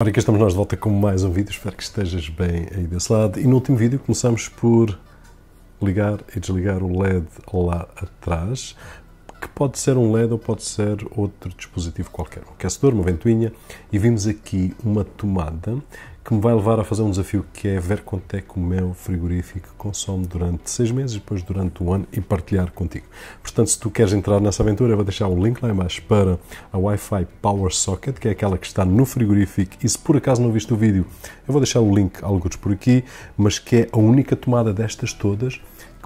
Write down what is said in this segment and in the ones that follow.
Ora, aqui estamos nós de volta com mais um vídeo, espero que estejas bem aí desse lado. E no último vídeo começamos por ligar e desligar o LED lá atrás, que pode ser um LED ou pode ser outro dispositivo qualquer, um aquecedor, uma ventoinha, e vimos aqui uma tomada que me vai levar a fazer um desafio que é ver quanto é que o meu frigorífico consome durante seis meses, depois durante o ano e partilhar contigo. Portanto, se tu queres entrar nessa aventura, eu vou deixar o link lá embaixo para a Wi-Fi Power Socket, que é aquela que está no frigorífico. E se por acaso não viste o vídeo, eu vou deixar o link alguns por aqui, mas que é a única tomada destas todas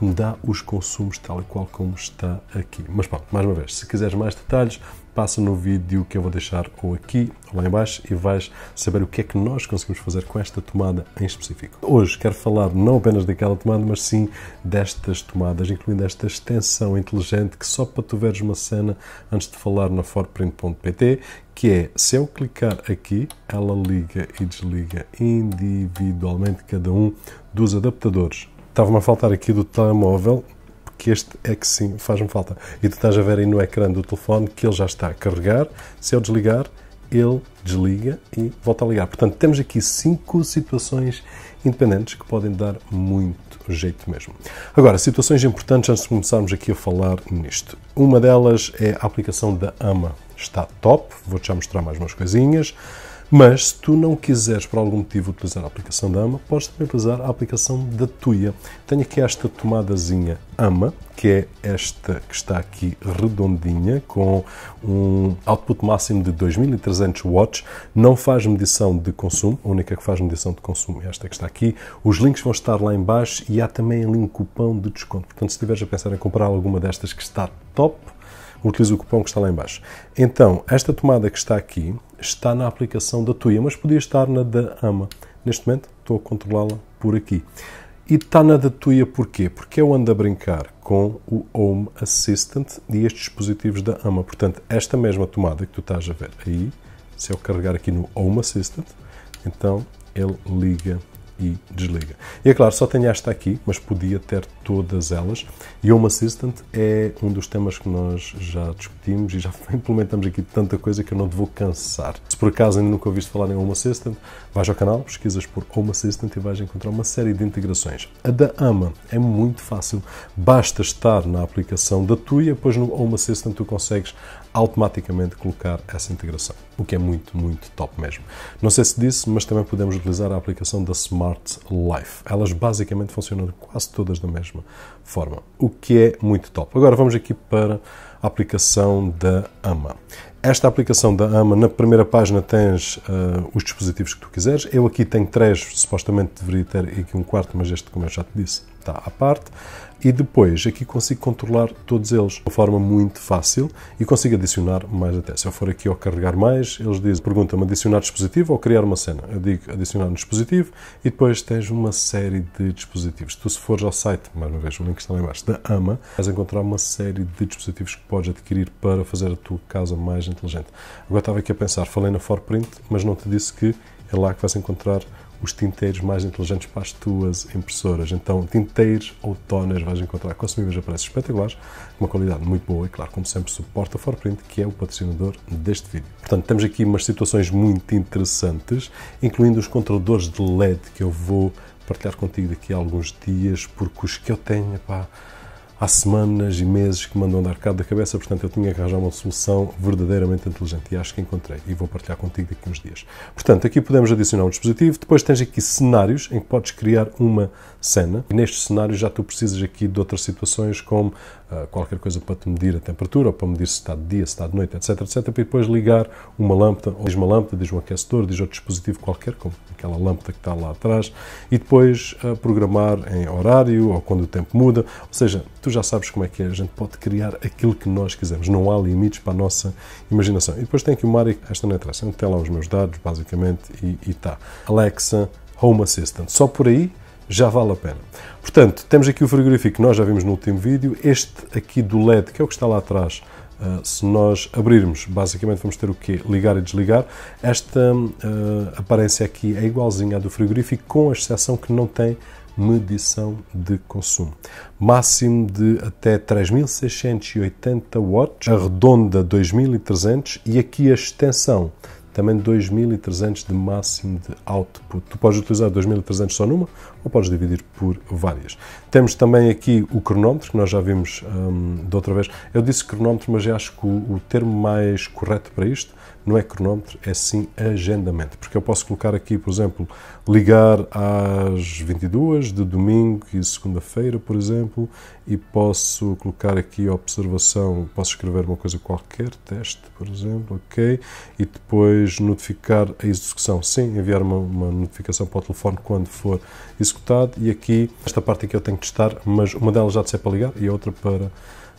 que me dá os consumos tal e qual como está aqui. Mas pronto, mais uma vez, se quiseres mais detalhes, passa no vídeo que eu vou deixar ou aqui ou lá embaixo e vais saber o que é que nós conseguimos fazer com esta tomada em específico. Hoje quero falar não apenas daquela tomada, mas sim destas tomadas, incluindo esta extensão inteligente que só para tu veres uma cena antes de falar na forprint.pt, que é, se eu clicar aqui, ela liga e desliga individualmente cada um dos adaptadores Estava-me a faltar aqui do telemóvel, porque este é que sim, faz-me falta. E tu estás a ver aí no ecrã do telefone que ele já está a carregar. Se eu desligar, ele desliga e volta a ligar. Portanto, temos aqui cinco situações independentes que podem dar muito jeito mesmo. Agora, situações importantes antes de começarmos aqui a falar nisto. Uma delas é a aplicação da AMA. Está top, vou-te já mostrar mais umas coisinhas. Mas se tu não quiseres, por algum motivo, utilizar a aplicação da AMA, podes também utilizar a aplicação da TUIA. Tenho aqui esta tomadazinha AMA, que é esta que está aqui redondinha, com um output máximo de 2300 watts, não faz medição de consumo, a única que faz medição de consumo é esta que está aqui. Os links vão estar lá em baixo e há também ali um cupom de desconto. Portanto, se estiveres a pensar em comprar alguma destas que está top, Utiliza o cupom que está lá embaixo. Então, esta tomada que está aqui está na aplicação da Tuya, mas podia estar na da AMA. Neste momento estou a controlá-la por aqui. E está na da Tuya porquê? Porque eu ando a brincar com o Home Assistant e estes dispositivos da AMA. Portanto, esta mesma tomada que tu estás a ver aí, se eu carregar aqui no Home Assistant, então ele liga e desliga. E é claro, só tenho esta aqui, mas podia ter todas elas. E Home Assistant é um dos temas que nós já discutimos e já implementamos aqui tanta coisa que eu não te vou cansar. Se por acaso ainda nunca ouviste falar em Home Assistant, vais ao canal, pesquisas por Home Assistant e vais encontrar uma série de integrações. A da AMA é muito fácil, basta estar na aplicação da tua e depois no Home Assistant tu consegues automaticamente colocar essa integração, o que é muito, muito top mesmo. Não sei se disse, mas também podemos utilizar a aplicação da Smart Life. Elas basicamente funcionam quase todas da mesma forma, o que é muito top. Agora vamos aqui para a aplicação da AMA. Esta aplicação da AMA, na primeira página tens uh, os dispositivos que tu quiseres. Eu aqui tenho três, supostamente deveria ter aqui um quarto, mas este, como eu já te disse, está à parte. E depois aqui consigo controlar todos eles de uma forma muito fácil e consigo adicionar mais até. Se eu for aqui ao carregar mais, eles dizem, pergunta-me adicionar dispositivo ou criar uma cena. Eu digo adicionar um dispositivo e depois tens uma série de dispositivos. Tu se fores ao site, mais uma vez, o link está lá embaixo, da AMA, vais encontrar uma série de dispositivos que podes adquirir para fazer a tua casa mais inteligente. Agora estava aqui a pensar, falei na Forprint, mas não te disse que é lá que vais encontrar os tinteiros mais inteligentes para as tuas impressoras. Então, tinteiros ou toners vais encontrar consumíveis a preços espetaculares, uma qualidade muito boa e, claro, como sempre, suporta a Forprint, que é o patrocinador deste vídeo. Portanto, temos aqui umas situações muito interessantes, incluindo os controladores de LED que eu vou partilhar contigo daqui a alguns dias, porque os que eu tenho, pá, há semanas e meses que mandam dar cabo da cabeça, portanto eu tinha que arranjar uma solução verdadeiramente inteligente e acho que encontrei e vou partilhar contigo daqui uns dias. Portanto, aqui podemos adicionar um dispositivo, depois tens aqui cenários em que podes criar uma cena e cenário já tu precisas aqui de outras situações como ah, qualquer coisa para te medir a temperatura ou para medir se está de dia, se está de noite, etc, etc, para depois ligar uma lâmpada, ou diz uma lâmpada, diz um aquecedor, diz outro dispositivo qualquer, como aquela lâmpada que está lá atrás e depois ah, programar em horário ou quando o tempo muda, ou seja, tu já sabes como é que é. A gente pode criar aquilo que nós quisermos. Não há limites para a nossa imaginação. E depois tem aqui uma área que esta não interessa. Tem lá os meus dados, basicamente, e está. Alexa, Home Assistant. Só por aí já vale a pena. Portanto, temos aqui o frigorífico que nós já vimos no último vídeo. Este aqui do LED, que é o que está lá atrás, Uh, se nós abrirmos, basicamente vamos ter o quê? Ligar e desligar. Esta uh, aparência aqui é igualzinha à do frigorífico, com a exceção que não tem medição de consumo. Máximo de até 3.680 watts, arredonda 2.300 e aqui a extensão também 2.300 de máximo de output. Tu podes utilizar 2.300 só numa ou podes dividir por várias. Temos também aqui o cronómetro, que nós já vimos hum, da outra vez. Eu disse cronómetro, mas eu acho que o, o termo mais correto para isto não é cronómetro, é sim agendamento. Porque eu posso colocar aqui, por exemplo, ligar às 22 de domingo e segunda-feira, por exemplo, e posso colocar aqui observação, posso escrever uma coisa qualquer, teste, por exemplo, ok, e depois notificar a execução, sim, enviar uma, uma notificação para o telefone quando for executado, e aqui, esta parte aqui eu tenho que testar, mas uma delas já de ser para ligar e a outra para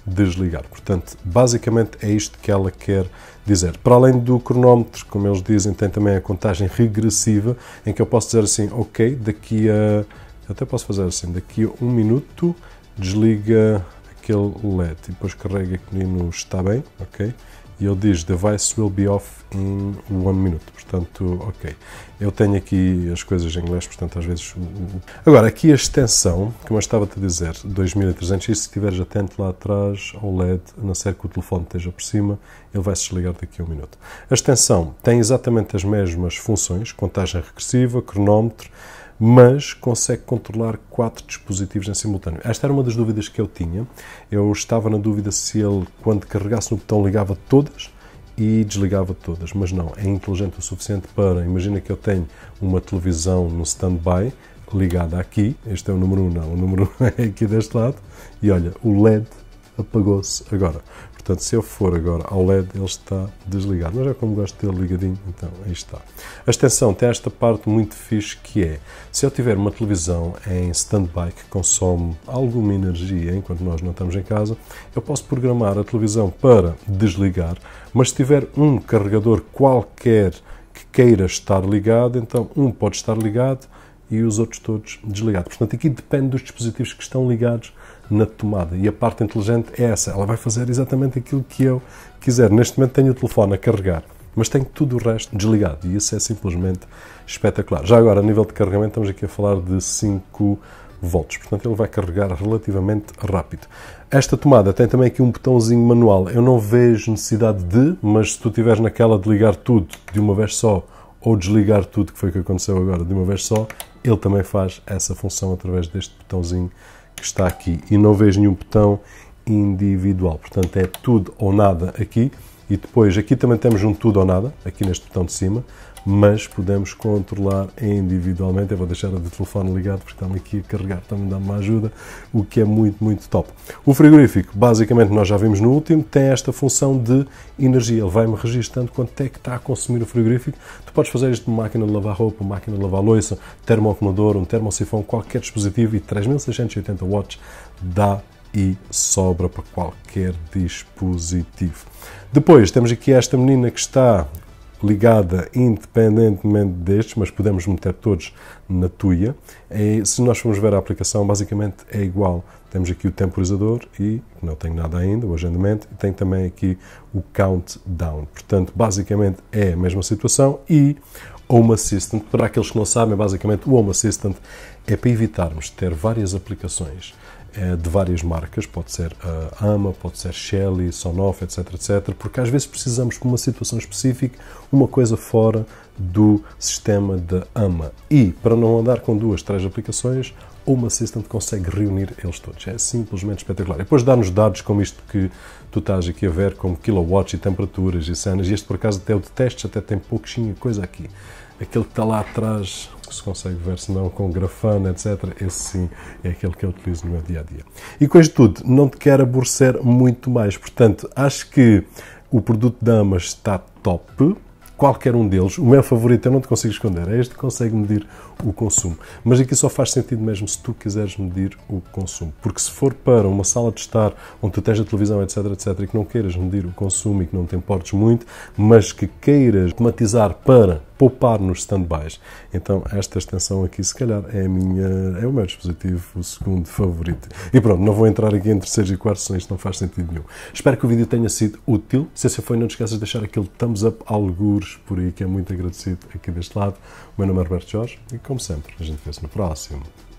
desligar. Portanto, basicamente é isto que ela quer dizer. Para além do cronómetro, como eles dizem, tem também a contagem regressiva, em que eu posso dizer assim, ok, daqui a. Até posso fazer assim, daqui a um minuto desliga aquele LED e depois carrega que não está bem, ok? e ele diz device will be off in one minute. Portanto, ok. Eu tenho aqui as coisas em inglês, portanto, às vezes. Agora, aqui a extensão, como eu estava-te a dizer, 2300, e se estiveres atento lá atrás ao LED, a não ser que o telefone esteja por cima, ele vai se desligar daqui a um minuto. A extensão tem exatamente as mesmas funções: contagem regressiva, cronómetro mas consegue controlar quatro dispositivos em simultâneo. Esta era uma das dúvidas que eu tinha. Eu estava na dúvida se ele, quando carregasse no botão, ligava todas e desligava todas, mas não, é inteligente o suficiente para, imagina que eu tenho uma televisão no stand-by ligada aqui, este é o número 1, não, o número 1 é aqui deste lado, e olha, o LED apagou-se agora. Portanto, se eu for agora ao LED, ele está desligado. Mas é como gosto de ter ligadinho, então aí está. A extensão tem esta parte muito fixe que é, se eu tiver uma televisão em stand-by que consome alguma energia enquanto nós não estamos em casa, eu posso programar a televisão para desligar, mas se tiver um carregador qualquer que queira estar ligado, então um pode estar ligado, e os outros todos desligados. Portanto, aqui depende dos dispositivos que estão ligados na tomada. E a parte inteligente é essa. Ela vai fazer exatamente aquilo que eu quiser. Neste momento tenho o telefone a carregar, mas tenho tudo o resto desligado. E isso é simplesmente espetacular. Já agora, a nível de carregamento, estamos aqui a falar de 5 volts. Portanto, ele vai carregar relativamente rápido. Esta tomada tem também aqui um botãozinho manual. Eu não vejo necessidade de, mas se tu tiveres naquela de ligar tudo de uma vez só ou desligar tudo, que foi o que aconteceu agora de uma vez só, ele também faz essa função através deste botãozinho que está aqui. E não vejo nenhum botão individual, portanto é tudo ou nada aqui. E depois aqui também temos um tudo ou nada, aqui neste botão de cima, mas podemos controlar individualmente. Eu vou deixar o telefone ligado porque está-me aqui a carregar, também dá-me uma ajuda, o que é muito, muito top. O frigorífico, basicamente, nós já vimos no último, tem esta função de energia. Ele vai-me registando quanto é que está a consumir o frigorífico. Tu podes fazer isto numa máquina de lavar roupa, uma máquina de lavar louça, termoacumulador, um termocifão, qualquer dispositivo e 3680 watts dá e sobra para qualquer dispositivo. Depois temos aqui esta menina que está ligada independentemente destes, mas podemos meter todos na tuia. E é, se nós formos ver a aplicação, basicamente é igual. Temos aqui o temporizador e não tenho nada ainda, o agendamento, e tem também aqui o countdown. Portanto, basicamente é a mesma situação e Home Assistant, para aqueles que não sabem, basicamente o Home Assistant é para evitarmos ter várias aplicações é, de várias marcas, pode ser a AMA, pode ser shelly Sonoff, etc, etc, porque às vezes precisamos, para uma situação específica, uma coisa fora do sistema da AMA. E, para não andar com duas, três aplicações, Home Assistant consegue reunir eles todos. É simplesmente espetacular. E depois dá-nos dados como isto que tu estás aqui a ver, como kilowatts e temperaturas e cenas. E este, por acaso, até o de testes, até tem pouquinho coisa aqui. Aquele que está lá atrás, que se consegue ver, se não com grafana, etc. Esse sim é aquele que eu utilizo no meu dia a dia. E com isto tudo, não te quero aborrecer muito mais. Portanto, acho que o produto Damas está top qualquer um deles, o meu favorito eu não te consigo esconder, é este que consegue medir o consumo. Mas aqui só faz sentido mesmo se tu quiseres medir o consumo. Porque se for para uma sala de estar onde tu tens a televisão, etc, etc, e que não queiras medir o consumo e que não te importes muito, mas que queiras automatizar para poupar nos standbys, então esta extensão aqui se calhar é, a minha, é o meu dispositivo o segundo favorito. E pronto, não vou entrar aqui entre terceiros e quartos, senão isto não faz sentido nenhum. Espero que o vídeo tenha sido útil. Se assim foi, não te esqueças de deixar aquele thumbs up algures por aí, que é muito agradecido aqui deste lado. O meu nome é Roberto Jorge e, como sempre, a gente vê-se no próximo.